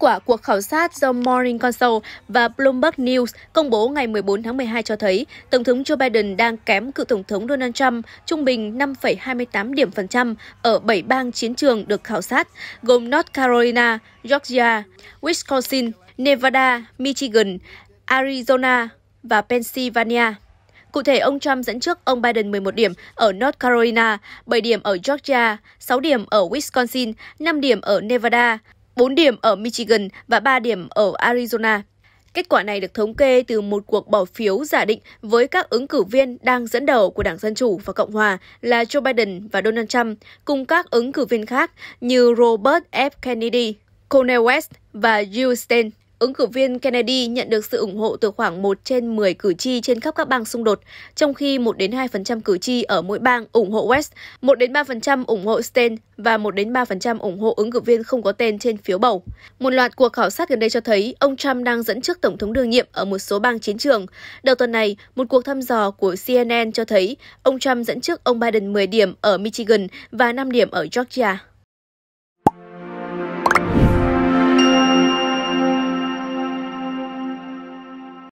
quả cuộc khảo sát do Morning Consult và Bloomberg News công bố ngày 14 tháng 12 cho thấy Tổng thống Joe Biden đang kém cựu Tổng thống Donald Trump trung bình 5,28 điểm phần trăm ở 7 bang chiến trường được khảo sát, gồm North Carolina, Georgia, Wisconsin, Nevada, Michigan, Arizona và Pennsylvania. Cụ thể, ông Trump dẫn trước ông Biden 11 điểm ở North Carolina, 7 điểm ở Georgia, 6 điểm ở Wisconsin, 5 điểm ở Nevada, 4 điểm ở Michigan và 3 điểm ở Arizona. Kết quả này được thống kê từ một cuộc bỏ phiếu giả định với các ứng cử viên đang dẫn đầu của Đảng Dân Chủ và Cộng Hòa là Joe Biden và Donald Trump, cùng các ứng cử viên khác như Robert F. Kennedy, Cornel West và Jill Stein. Ứng cử viên Kennedy nhận được sự ủng hộ từ khoảng 1 trên 10 cử tri trên khắp các bang xung đột, trong khi 1 đến 2% cử tri ở mỗi bang ủng hộ West, 1 đến 3% ủng hộ Stein và 1 đến 3% ủng hộ ứng cử viên không có tên trên phiếu bầu. Một loạt cuộc khảo sát gần đây cho thấy ông Trump đang dẫn trước tổng thống đương nhiệm ở một số bang chiến trường. Đầu tuần này, một cuộc thăm dò của CNN cho thấy ông Trump dẫn trước ông Biden 10 điểm ở Michigan và 5 điểm ở Georgia.